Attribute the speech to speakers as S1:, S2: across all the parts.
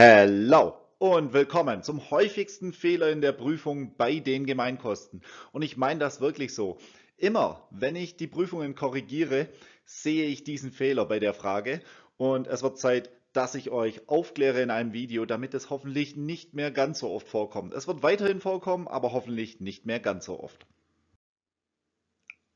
S1: Hallo und willkommen zum häufigsten Fehler in der Prüfung bei den Gemeinkosten. Und ich meine das wirklich so. Immer, wenn ich die Prüfungen korrigiere, sehe ich diesen Fehler bei der Frage und es wird Zeit, dass ich euch aufkläre in einem Video, damit es hoffentlich nicht mehr ganz so oft vorkommt. Es wird weiterhin vorkommen, aber hoffentlich nicht mehr ganz so oft.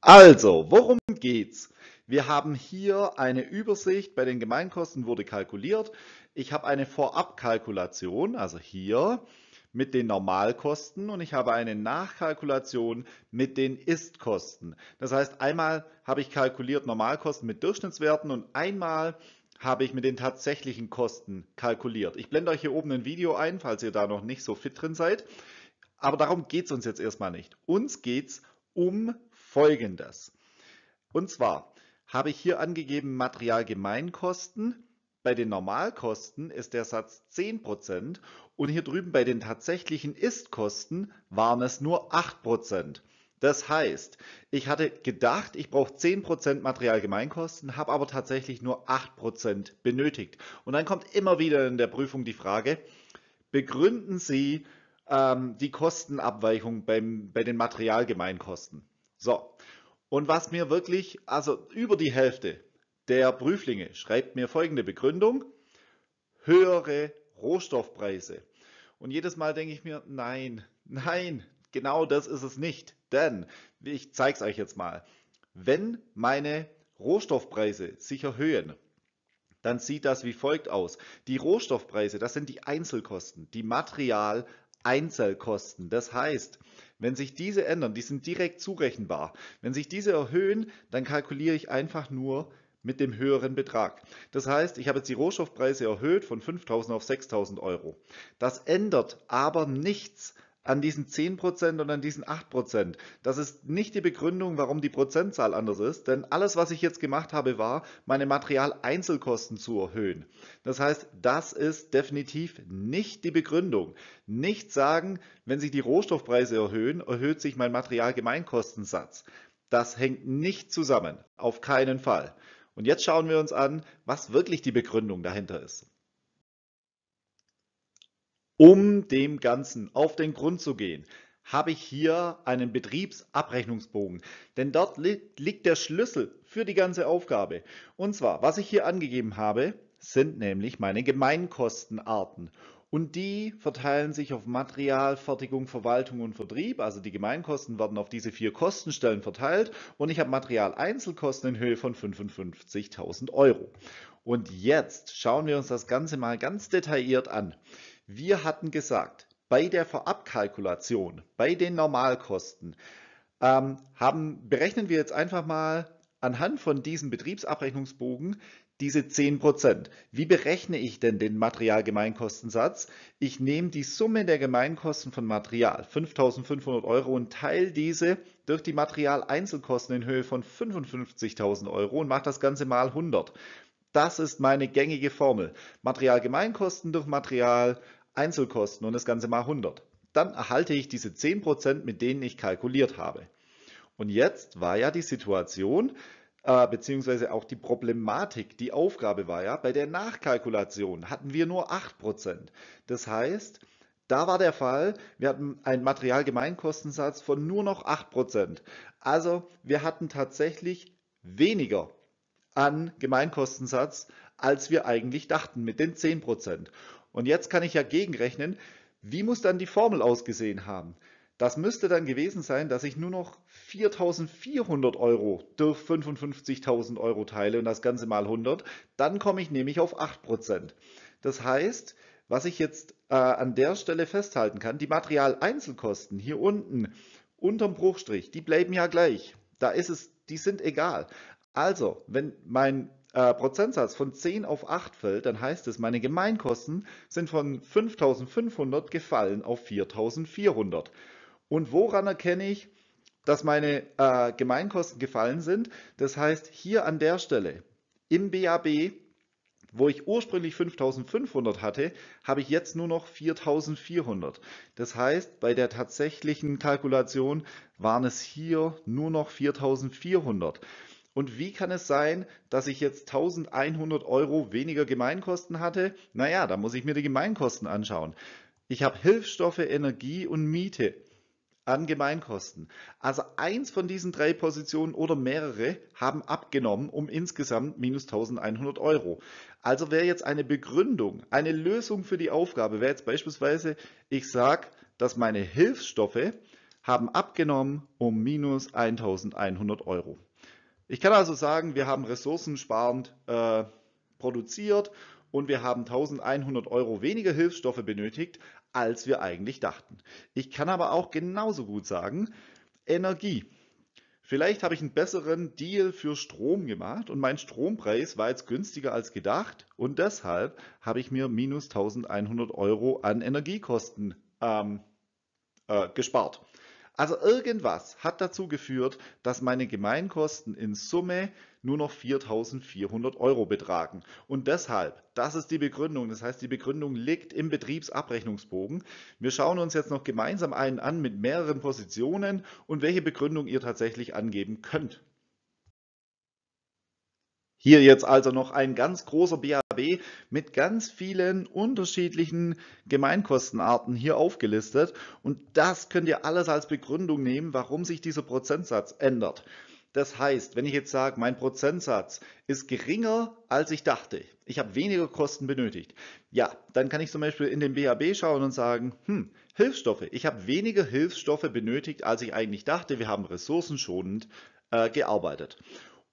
S1: Also, worum geht's? Wir haben hier eine Übersicht, bei den Gemeinkosten wurde kalkuliert. Ich habe eine Vorabkalkulation, also hier, mit den Normalkosten und ich habe eine Nachkalkulation mit den Istkosten. Das heißt, einmal habe ich kalkuliert Normalkosten mit Durchschnittswerten und einmal habe ich mit den tatsächlichen Kosten kalkuliert. Ich blende euch hier oben ein Video ein, falls ihr da noch nicht so fit drin seid. Aber darum geht es uns jetzt erstmal nicht. Uns geht es um Folgendes. Und zwar habe ich hier angegeben Materialgemeinkosten bei den Normalkosten ist der Satz 10 und hier drüben bei den tatsächlichen Ist-Kosten waren es nur 8 Das heißt, ich hatte gedacht, ich brauche 10% Materialgemeinkosten, habe aber tatsächlich nur 8% benötigt. Und dann kommt immer wieder in der Prüfung die Frage, begründen Sie ähm, die Kostenabweichung beim, bei den Materialgemeinkosten. So, und was mir wirklich, also über die Hälfte der Prüflinge schreibt mir folgende Begründung. Höhere Rohstoffpreise. Und jedes Mal denke ich mir, nein, nein, genau das ist es nicht. Denn, ich zeige es euch jetzt mal, wenn meine Rohstoffpreise sich erhöhen, dann sieht das wie folgt aus. Die Rohstoffpreise, das sind die Einzelkosten, die Material, Einzelkosten. Das heißt, wenn sich diese ändern, die sind direkt zurechenbar. Wenn sich diese erhöhen, dann kalkuliere ich einfach nur mit dem höheren Betrag. Das heißt, ich habe jetzt die Rohstoffpreise erhöht von 5.000 auf 6.000 Euro. Das ändert aber nichts an diesen 10% und an diesen 8%. Das ist nicht die Begründung, warum die Prozentzahl anders ist, denn alles, was ich jetzt gemacht habe, war, meine Materialeinzelkosten zu erhöhen. Das heißt, das ist definitiv nicht die Begründung. Nicht sagen, wenn sich die Rohstoffpreise erhöhen, erhöht sich mein Materialgemeinkostensatz. Das hängt nicht zusammen, auf keinen Fall. Und jetzt schauen wir uns an, was wirklich die Begründung dahinter ist. Um dem Ganzen auf den Grund zu gehen, habe ich hier einen Betriebsabrechnungsbogen, denn dort li liegt der Schlüssel für die ganze Aufgabe. Und zwar, was ich hier angegeben habe, sind nämlich meine Gemeinkostenarten. Und die verteilen sich auf Material, Fertigung, Verwaltung und Vertrieb. Also die Gemeinkosten werden auf diese vier Kostenstellen verteilt. Und ich habe Material-Einzelkosten in Höhe von 55.000 Euro. Und jetzt schauen wir uns das Ganze mal ganz detailliert an. Wir hatten gesagt, bei der Vorabkalkulation, bei den Normalkosten, ähm, haben, berechnen wir jetzt einfach mal anhand von diesem Betriebsabrechnungsbogen diese 10 Prozent. Wie berechne ich denn den Materialgemeinkostensatz? Ich nehme die Summe der Gemeinkosten von Material, 5.500 Euro, und teile diese durch die Materialeinzelkosten in Höhe von 55.000 Euro und mache das Ganze mal 100. Das ist meine gängige Formel. Materialgemeinkosten durch Materialeinzelkosten und das Ganze mal 100. Dann erhalte ich diese 10 Prozent, mit denen ich kalkuliert habe. Und jetzt war ja die Situation, äh, beziehungsweise auch die Problematik, die Aufgabe war ja, bei der Nachkalkulation hatten wir nur 8%. Das heißt, da war der Fall, wir hatten einen Materialgemeinkostensatz von nur noch 8%. Also wir hatten tatsächlich weniger an Gemeinkostensatz, als wir eigentlich dachten mit den 10%. Und jetzt kann ich ja gegenrechnen, wie muss dann die Formel ausgesehen haben? Das müsste dann gewesen sein, dass ich nur noch 4.400 Euro durch 55.000 Euro teile und das Ganze mal 100. Dann komme ich nämlich auf 8%. Das heißt, was ich jetzt äh, an der Stelle festhalten kann, die Materialeinzelkosten hier unten unterm Bruchstrich, die bleiben ja gleich. Da ist es, die sind egal. Also, wenn mein äh, Prozentsatz von 10 auf 8 fällt, dann heißt es, meine Gemeinkosten sind von 5.500 gefallen auf 4.400. Und woran erkenne ich, dass meine äh, Gemeinkosten gefallen sind? Das heißt, hier an der Stelle im BAB, wo ich ursprünglich 5500 hatte, habe ich jetzt nur noch 4400. Das heißt, bei der tatsächlichen Kalkulation waren es hier nur noch 4400. Und wie kann es sein, dass ich jetzt 1100 Euro weniger Gemeinkosten hatte? Naja, da muss ich mir die Gemeinkosten anschauen. Ich habe Hilfsstoffe, Energie und Miete an Gemeinkosten. Also eins von diesen drei Positionen oder mehrere haben abgenommen um insgesamt minus 1100 Euro. Also wäre jetzt eine Begründung, eine Lösung für die Aufgabe, wäre jetzt beispielsweise, ich sage, dass meine Hilfsstoffe haben abgenommen um minus 1100 Euro. Ich kann also sagen, wir haben ressourcensparend äh, produziert und wir haben 1100 Euro weniger Hilfsstoffe benötigt, als wir eigentlich dachten. Ich kann aber auch genauso gut sagen, Energie. Vielleicht habe ich einen besseren Deal für Strom gemacht und mein Strompreis war jetzt günstiger als gedacht und deshalb habe ich mir minus 1100 Euro an Energiekosten ähm, äh, gespart. Also irgendwas hat dazu geführt, dass meine Gemeinkosten in Summe nur noch 4.400 Euro betragen. Und deshalb, das ist die Begründung. Das heißt, die Begründung liegt im Betriebsabrechnungsbogen. Wir schauen uns jetzt noch gemeinsam einen an mit mehreren Positionen und welche Begründung ihr tatsächlich angeben könnt. Hier jetzt also noch ein ganz großer BAB mit ganz vielen unterschiedlichen Gemeinkostenarten hier aufgelistet. Und das könnt ihr alles als Begründung nehmen, warum sich dieser Prozentsatz ändert. Das heißt, wenn ich jetzt sage, mein Prozentsatz ist geringer, als ich dachte, ich habe weniger Kosten benötigt, ja, dann kann ich zum Beispiel in den BAB schauen und sagen, hm, Hilfsstoffe, ich habe weniger Hilfsstoffe benötigt, als ich eigentlich dachte, wir haben ressourcenschonend äh, gearbeitet.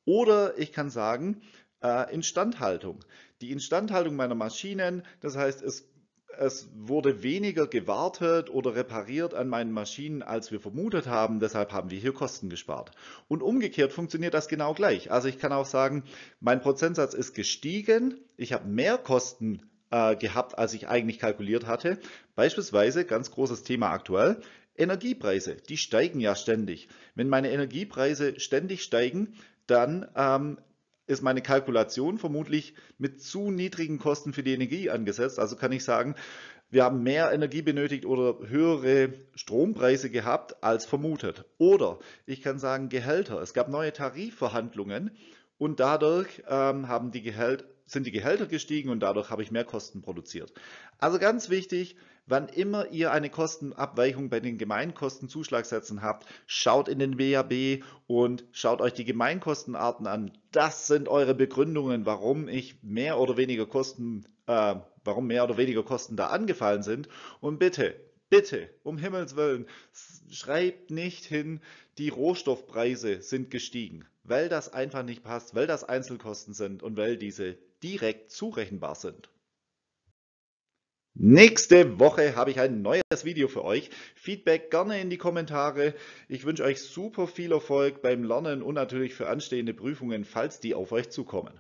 S1: Oder ich kann sagen, äh, Instandhaltung. Die Instandhaltung meiner Maschinen, das heißt, es, es wurde weniger gewartet oder repariert an meinen Maschinen, als wir vermutet haben. Deshalb haben wir hier Kosten gespart. Und umgekehrt funktioniert das genau gleich. Also ich kann auch sagen, mein Prozentsatz ist gestiegen. Ich habe mehr Kosten äh, gehabt, als ich eigentlich kalkuliert hatte. Beispielsweise, ganz großes Thema aktuell, Energiepreise, die steigen ja ständig. Wenn meine Energiepreise ständig steigen, dann ähm, ist meine Kalkulation vermutlich mit zu niedrigen Kosten für die Energie angesetzt. Also kann ich sagen, wir haben mehr Energie benötigt oder höhere Strompreise gehabt als vermutet. Oder ich kann sagen Gehälter. Es gab neue Tarifverhandlungen und dadurch ähm, haben die Gehälter sind die Gehälter gestiegen und dadurch habe ich mehr Kosten produziert. Also ganz wichtig, wann immer ihr eine Kostenabweichung bei den Gemeinkostenzuschlagsätzen habt, schaut in den WAB und schaut euch die Gemeinkostenarten an. Das sind eure Begründungen, warum ich mehr oder weniger Kosten, äh, warum mehr oder weniger Kosten da angefallen sind. Und bitte, bitte, um Himmels Willen, schreibt nicht hin, die Rohstoffpreise sind gestiegen, weil das einfach nicht passt, weil das Einzelkosten sind und weil diese direkt zurechenbar sind. Nächste Woche habe ich ein neues Video für euch. Feedback gerne in die Kommentare. Ich wünsche euch super viel Erfolg beim Lernen und natürlich für anstehende Prüfungen, falls die auf euch zukommen.